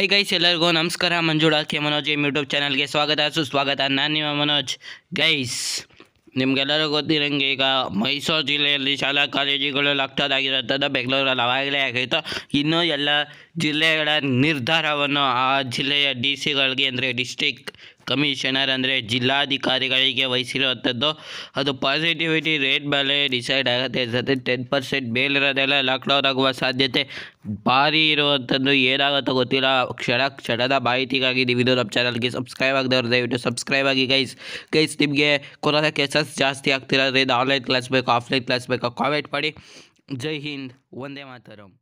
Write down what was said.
high guys ಎಲ್ಲರಿಗೂ ನಮಸ್ಕಾರ Manjula K Manoj M YouTube ಚಾನಲ್ಗೆ ಸ್ವಾಗತ ಸುಸ್ವಾಗತ ನಾನು ನಿಮ್ಮ ಮನೋಜ್ ಗೈಸ್ ನಿಮಗೆಲ್ಲರೂ ಗೊತ್ತಿರಂಗೆ ಈಗ ಮೈಸೂರು ಜಿಲ್ಲೆಯಲ್ಲಿ ಶಾಲಾ ಕಾಲೇಜುಗಳು ಲಾಕ್ಡೌನ್ ಆಗಿರೋದ್ರಿಂದ ಬೆಂಗಳೂರಲ್ಲಿ ಅವಾಗಲೇ ಆಗಿತ್ತು ಇನ್ನೂ ಎಲ್ಲ ಜಿಲ್ಲೆಗಳ ನಿರ್ಧಾರವನ್ನು ಆ ಜಿಲ್ಲೆಯ ಡಿ ಸಿಗಳಿಗೆ ಅಂದರೆ ಡಿಸ್ಟಿಕ್ ಕಮಿಷನರ್ ಅಂದರೆ ಜಿಲ್ಲಾಧಿಕಾರಿಗಳಿಗೆ ವಹಿಸಿರುವಂಥದ್ದು ಅದು ಪಾಸಿಟಿವಿಟಿ ರೇಟ್ ಮೇಲೆ ಡಿಸೈಡ್ ಆಗುತ್ತೆ ಜೊತೆ ಟೆನ್ ಪರ್ಸೆಂಟ್ ಮೇಲಿರೋದೆಲ್ಲ ಲಾಕ್ಡೌನ್ ಆಗುವ ಸಾಧ್ಯತೆ ಭಾರಿ ಇರುವಂಥದ್ದು ಏನಾಗುತ್ತೋ ಗೊತ್ತಿಲ್ಲ ಕ್ಷಣ ಕ್ಷಣದ ಮಾಹಿತಿಗಾಗಿ ನೀವು ಇದು ನಮ್ಮ ಚಾನಲ್ಗೆ ಸಬ್ಸ್ಕ್ರೈಬ್ ಆಗದವ್ರು ದಯವಿಟ್ಟು ಸಬ್ಸ್ಕ್ರೈಬ್ ಆಗಿ ಗೈಸ್ ಗೈಸ್ ನಿಮಗೆ ಕೊರೋನಾ ಕೇಸಸ್ ಜಾಸ್ತಿ ಆಗ್ತಿರೋದ್ರಿಂದ ಆನ್ಲೈನ್ ಕ್ಲಾಸ್ ಬೇಕು ಆಫ್ಲೈನ್ ಕ್ಲಾಸ್ ಬೇಕು ಕಾಮೆಂಟ್ ಮಾಡಿ ಜೈ ಹಿಂದ್ ಒಂದೇ ಮಾತಾರಂ